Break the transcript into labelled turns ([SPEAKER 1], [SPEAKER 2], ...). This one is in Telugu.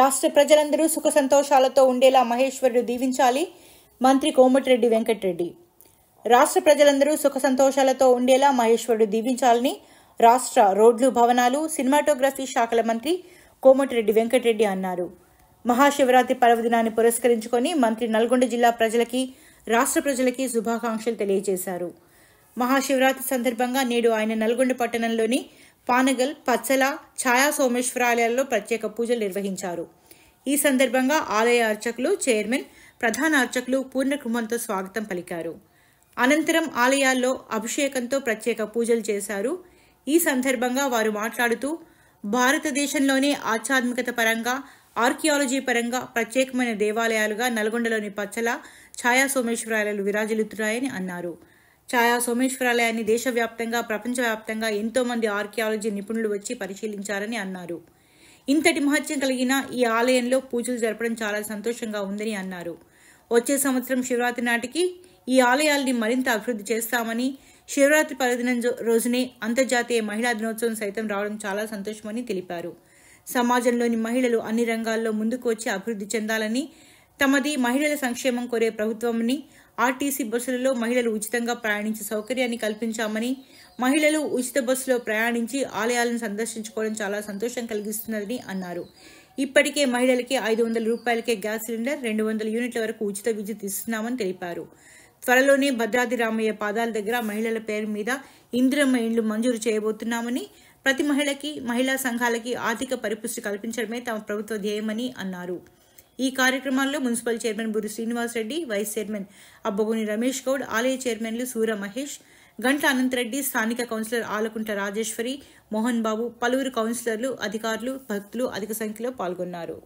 [SPEAKER 1] రాష్ట్ర ప్రజలందరూ సుఖ సంతోషాలతో ఉండేలా మహేశ్వరుడు దీవించాలి మంత్రి కోమటిరెడ్డి వెంకటరెడ్డి రాష్ట్ర ప్రజలందరూ సుఖ సంతోషాలతో ఉండేలా మహేశ్వరుడు దీవించాలని రాష్ట్ర రోడ్లు భవనాలు సినిమాటోగ్రఫీ శాఖల మంత్రి కోమటిరెడ్డి వెంకటరెడ్డి అన్నారు మహాశివరాత్రి పర్వదినాన్ని పురస్కరించుకొని మంత్రి నల్గొండ జిల్లా ప్రజలకి రాష్ట్ర ప్రజలకి శుభాకాంక్షలు తెలియజేశారు మహాశివరాత్రి సందర్భంగా నేడు ఆయన నల్గొండ పట్టణంలోని పానగల్ పచ్చల ఛాయా సోమేశ్వరాలయాల్లో ప్రత్యేక పూజలు నిర్వహించారు ఈ సందర్భంగా ఆలయ అర్చకులు చైర్మన్ ప్రధాన అర్చకులు పూర్ణకుమంతో స్వాగతం పలికారు అనంతరం ఆలయాల్లో అభిషేకంతో ప్రత్యేక పూజలు చేశారు ఈ సందర్భంగా వారు మాట్లాడుతూ భారతదేశంలోనే ఆధ్యాత్మికత పరంగా ఆర్కియాలజీ పరంగా ప్రత్యేకమైన దేవాలయాలుగా నల్గొండలోని పచ్చల ఛాయా సోమేశ్వరాలయాలు విరాజిల్లుతున్నాయని అన్నారు ఛాయా సోమేశ్వరాలయాన్ని దేశవ్యాప్తంగా ప్రపంచవ్యాప్తంగా ఎంతోమంది ఆర్కియాలజీ నిపుణులు వచ్చి పరిశీలించారని అన్నారు ఇంతటి మహత్యం కలిగిన ఈ ఆలయంలో పూజలు జరపడం చాలా సంతోషంగా ఉందని అన్నారు వచ్చే సంవత్సరం శివరాత్రి నాటికి ఈ ఆలయాల్ని మరింత అభివృద్ధి చేస్తామని శివరాత్రి పర్వదినం రోజునే అంతర్జాతీయ మహిళా దినోత్సవం సైతం రావడం చాలా సంతోషమని తెలిపారు సమాజంలోని మహిళలు అన్ని రంగాల్లో ముందుకు వచ్చి అభివృద్ధి చెందాలని తమది మహిళల సంక్షేమం కోరే ప్రభుత్వంని ఆర్టీసీ బస్సులలో మహిళలు ఉచితంగా ప్రయాణించే సౌకర్యాన్ని కల్పించామని మహిళలు ఉచిత బస్సులో ప్రయాణించి ఆలయాలను సందర్శించుకోవడం చాలా సంతోషం కలిగిస్తున్నదని అన్నారు ఇప్పటికే మహిళలకి ఐదు వందల రూపాయలకే గ్యాస్ సిలిండర్ రెండు వందల యూనిట్ల వరకు ఉచిత విద్యుత్ ఇస్తున్నామని తెలిపారు త్వరలోనే భద్రాద్రి రామయ్య పాదాల దగ్గర మహిళల పేరు మీద ఇందిరమ్మ ఇండ్లు మంజూరు చేయబోతున్నామని ప్రతి మహిళకి మహిళా సంఘాలకి ఆర్థిక పరిపుష్టి కల్పించడమే తమ ప్రభుత్వ ధ్యేయమని అన్నారు ఈ కార్యక్రమాల్లో municipal chairman Buri Srinivasa Reddy vice chairman Abbaboni Ramesh Goud ఆలయ చైర్మన్లు సూర్య మహేష్ గంట అనంతరెడ్డి స్థానిక కౌన్సిలర్ ఆలకుంట రాజేశ్వరి మోహన్ బాబు పలువురు కౌన్సిలర్లు అధికారులు భక్తులు అధిక సంఖ్యలో పాల్గొన్నారు